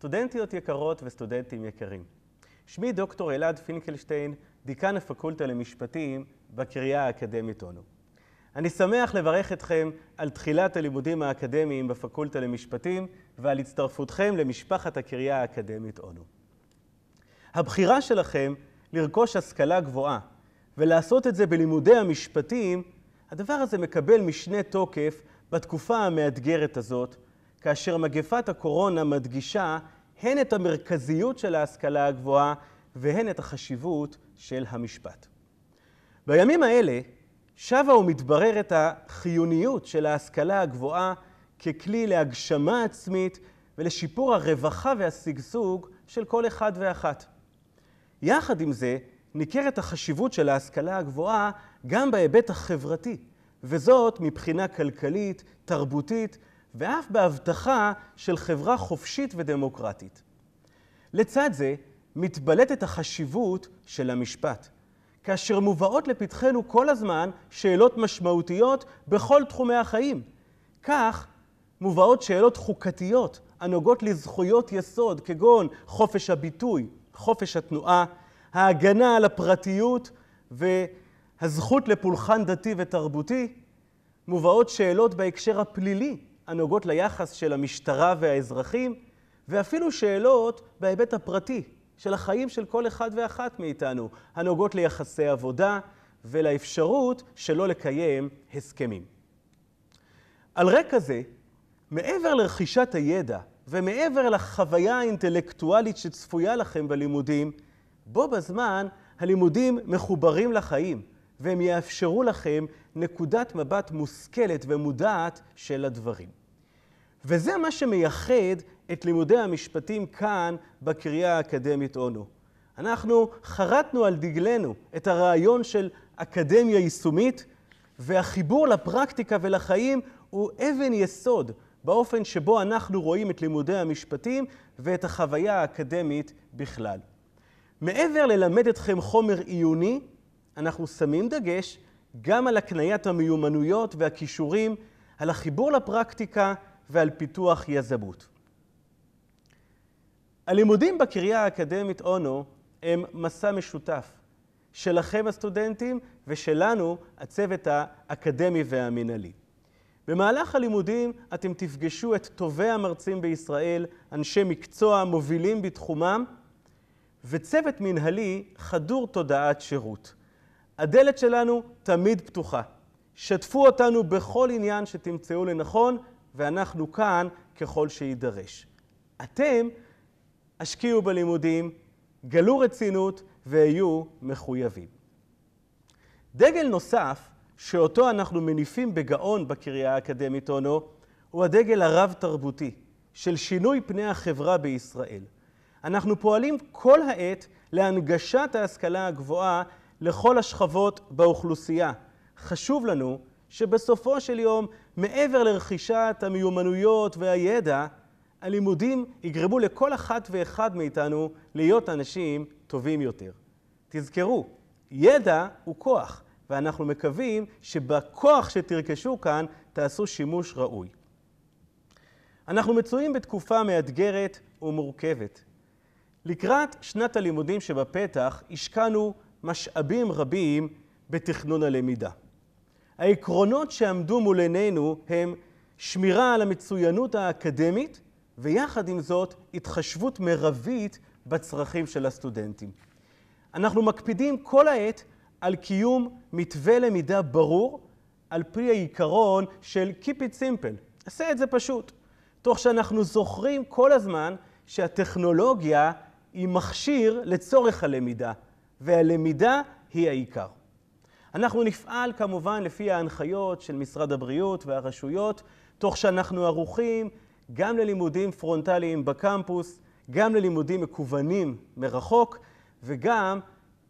סטודנטיות יקרות וסטודנטים יקרים, שמי דוקטור אלעד פינקלשטיין, דיקן הפקולטה למשפטים בקריה האקדמית אונו. אני שמח לברך אתכם על תחילת הלימודים האקדמיים בפקולטה למשפטים ועל הצטרפותכם למשפחת הקריה האקדמית אונו. הבחירה שלכם לרכוש השכלה גבוהה ולעשות את זה בלימודי המשפטים, הדבר הזה מקבל משנה תוקף בתקופה המאתגרת הזאת, כאשר מגפת הקורונה מדגישה הן את המרכזיות של ההשכלה הגבוהה והן את החשיבות של המשפט. בימים האלה שבה ומתבררת החיוניות של ההשכלה הגבוהה ככלי להגשמה עצמית ולשיפור הרווחה והשגשוג של כל אחד ואחת. יחד עם זה, ניכרת החשיבות של ההשכלה הגבוהה גם בהיבט החברתי, וזאת מבחינה כלכלית, תרבותית ואף בהבטחה של חברה חופשית ודמוקרטית. לצד זה, מתבלטת החשיבות של המשפט, כאשר מובאות לפתחנו כל הזמן שאלות משמעותיות בכל תחומי החיים. כך מובאות שאלות חוקתיות הנוגעות לזכויות יסוד, כגון חופש הביטוי, חופש התנועה, ההגנה על הפרטיות והזכות לפולחן דתי ותרבותי. מובאות שאלות בהקשר הפלילי, הנוגעות ליחס של המשטרה והאזרחים, ואפילו שאלות בהיבט הפרטי של החיים של כל אחד ואחת מאיתנו, הנוגעות ליחסי עבודה ולאפשרות שלא לקיים הסכמים. על רקע זה, מעבר לרכישת הידע ומעבר לחוויה האינטלקטואלית שצפויה לכם בלימודים, בו בזמן הלימודים מחוברים לחיים, והם יאפשרו לכם נקודת מבט מושכלת ומודעת של הדברים. וזה מה שמייחד את לימודי המשפטים כאן בקריה האקדמית אונו. אנחנו חרטנו על דגלנו את הרעיון של אקדמיה יישומית, והחיבור לפרקטיקה ולחיים הוא אבן יסוד באופן שבו אנחנו רואים את לימודי המשפטים ואת החוויה האקדמית בכלל. מעבר ללמד אתכם חומר עיוני, אנחנו שמים דגש גם על הקניית המיומנויות והכישורים, על החיבור לפרקטיקה, ועל פיתוח יזמות. הלימודים בקריה האקדמית אונו הם מסע משותף שלכם הסטודנטים ושלנו הצוות האקדמי והמינהלי. במהלך הלימודים אתם תפגשו את טובי המרצים בישראל, אנשי מקצוע מובילים בתחומם, וצוות מנהלי חדור תודעת שירות. הדלת שלנו תמיד פתוחה. שתפו אותנו בכל עניין שתמצאו לנכון, ואנחנו כאן ככל שיידרש. אתם השקיעו בלימודים, גלו רצינות והיו מחויבים. דגל נוסף שאותו אנחנו מניפים בגאון בקריה האקדמית אונו, הוא הדגל הרב-תרבותי של שינוי פני החברה בישראל. אנחנו פועלים כל העת להנגשת ההשכלה הגבוהה לכל השכבות באוכלוסייה. חשוב לנו שבסופו של יום מעבר לרכישת המיומנויות והידע, הלימודים יגרמו לכל אחת ואחד מאיתנו להיות אנשים טובים יותר. תזכרו, ידע הוא כוח, ואנחנו מקווים שבכוח שתרכשו כאן תעשו שימוש ראוי. אנחנו מצויים בתקופה מאתגרת ומורכבת. לקראת שנת הלימודים שבפתח השקענו משאבים רבים בתכנון הלמידה. העקרונות שעמדו מול עינינו הם שמירה על המצוינות האקדמית, ויחד עם זאת, התחשבות מרבית בצרכים של הסטודנטים. אנחנו מקפידים כל העת על קיום מתווה למידה ברור, על פי העיקרון של Keep it simple, עשה את זה פשוט. תוך שאנחנו זוכרים כל הזמן שהטכנולוגיה היא מכשיר לצורך הלמידה, והלמידה היא העיקר. אנחנו נפעל כמובן לפי ההנחיות של משרד הבריאות והרשויות, תוך שאנחנו ערוכים גם ללימודים פרונטליים בקמפוס, גם ללימודים מקוונים מרחוק, וגם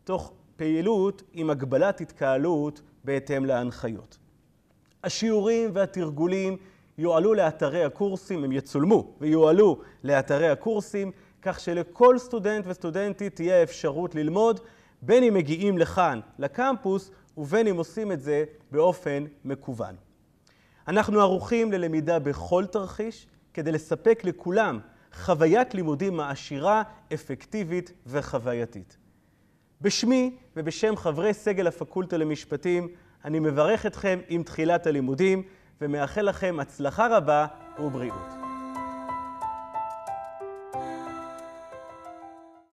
תוך פעילות עם הגבלת התקהלות בהתאם להנחיות. השיעורים והתרגולים יועלו לאתרי הקורסים, הם יצולמו ויועלו לאתרי הקורסים, כך שלכל סטודנט וסטודנטית תהיה אפשרות ללמוד, בין אם מגיעים לכאן, לקמפוס, ובין אם עושים את זה באופן מקוון. אנחנו ערוכים ללמידה בכל תרחיש, כדי לספק לכולם חוויית לימודים מעשירה, אפקטיבית וחווייתית. בשמי ובשם חברי סגל הפקולטה למשפטים, אני מברך אתכם עם תחילת הלימודים ומאחל לכם הצלחה רבה ובריאות.